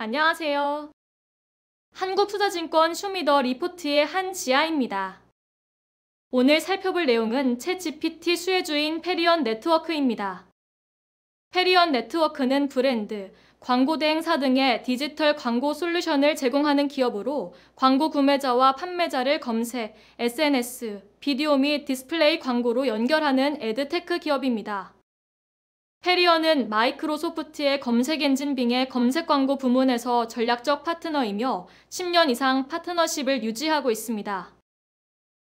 안녕하세요. 한국투자증권 슈미더 리포트의 한지아입니다. 오늘 살펴볼 내용은 채 GPT 수혜주인 페리언 네트워크입니다. 페리언 네트워크는 브랜드, 광고 대행사 등의 디지털 광고 솔루션을 제공하는 기업으로 광고 구매자와 판매자를 검색, SNS, 비디오 및 디스플레이 광고로 연결하는 에드테크 기업입니다. 페리어는 마이크로소프트의 검색 엔진 빙의 검색 광고 부문에서 전략적 파트너이며 10년 이상 파트너십을 유지하고 있습니다.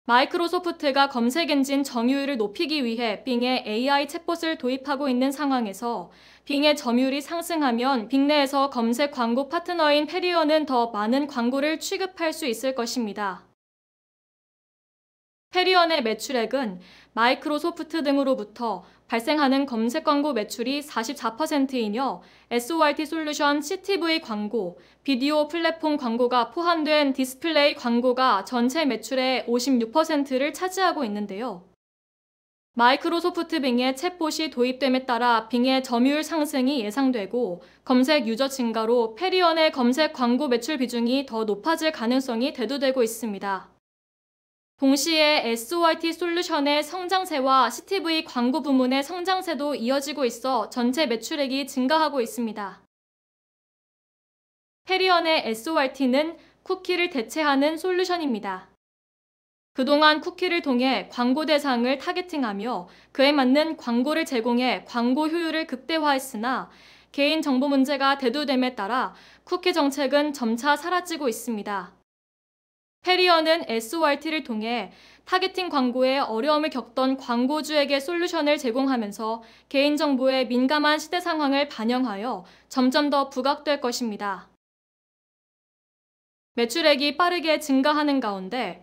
마이크로소프트가 검색 엔진 점유율을 높이기 위해 빙에 AI 챗봇을 도입하고 있는 상황에서 빙의 점유율이 상승하면 빙 내에서 검색 광고 파트너인 페리어는 더 많은 광고를 취급할 수 있을 것입니다. 페리언의 매출액은 마이크로소프트 등으로부터 발생하는 검색 광고 매출이 44%이며 SORT 솔루션 CTV 광고, 비디오 플랫폼 광고가 포함된 디스플레이 광고가 전체 매출의 56%를 차지하고 있는데요. 마이크로소프트 빙의 챗봇이 도입됨에 따라 빙의 점유율 상승이 예상되고 검색 유저 증가로 페리언의 검색 광고 매출 비중이 더 높아질 가능성이 대두되고 있습니다. 동시에 SOIT 솔루션의 성장세와 CTV 광고 부문의 성장세도 이어지고 있어 전체 매출액이 증가하고 있습니다. 페리언의 SORT는 쿠키를 대체하는 솔루션입니다. 그동안 쿠키를 통해 광고 대상을 타겟팅하며 그에 맞는 광고를 제공해 광고 효율을 극대화했으나 개인 정보 문제가 대두됨에 따라 쿠키 정책은 점차 사라지고 있습니다. 페리어는 s y t 를 통해 타겟팅 광고에 어려움을 겪던 광고주에게 솔루션을 제공하면서 개인정보의 민감한 시대 상황을 반영하여 점점 더 부각될 것입니다. 매출액이 빠르게 증가하는 가운데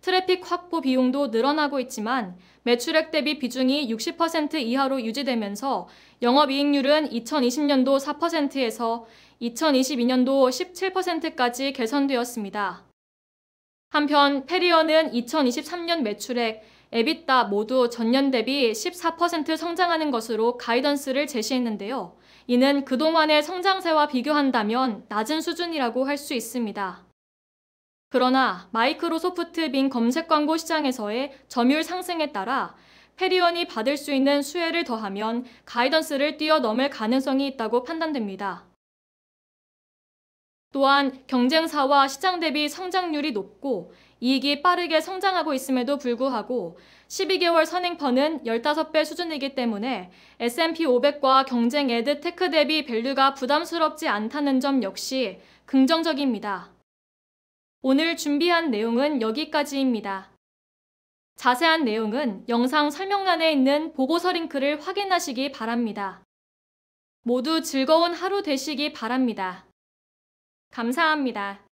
트래픽 확보 비용도 늘어나고 있지만 매출액 대비 비중이 60% 이하로 유지되면서 영업이익률은 2020년도 4%에서 2022년도 17%까지 개선되었습니다. 한편 페리어는 2023년 매출액, 에비타 모두 전년 대비 14% 성장하는 것으로 가이던스를 제시했는데요. 이는 그동안의 성장세와 비교한다면 낮은 수준이라고 할 수 있습니다. 그러나 마이크로소프트 빈 검색 광고 시장에서의 점유율 상승에 따라 페리온이 받을 수 있는 수혜를 더하면 가이던스를 뛰어넘을 가능성이 있다고 판단됩니다. 또한 경쟁사와 시장 대비 성장률이 높고 이익이 빠르게 성장하고 있음에도 불구하고 12개월 선행펀는 15배 수준이기 때문에 S&P 500과 경쟁 에드테크 대비 밸류가 부담스럽지 않다는 점 역시 긍정적입니다. 오늘 준비한 내용은 여기까지입니다. 자세한 내용은 영상 설명란에 있는 보고서 링크를 확인하시기 바랍니다. 모두 즐거운 하루 되시기 바랍니다. 감사합니다.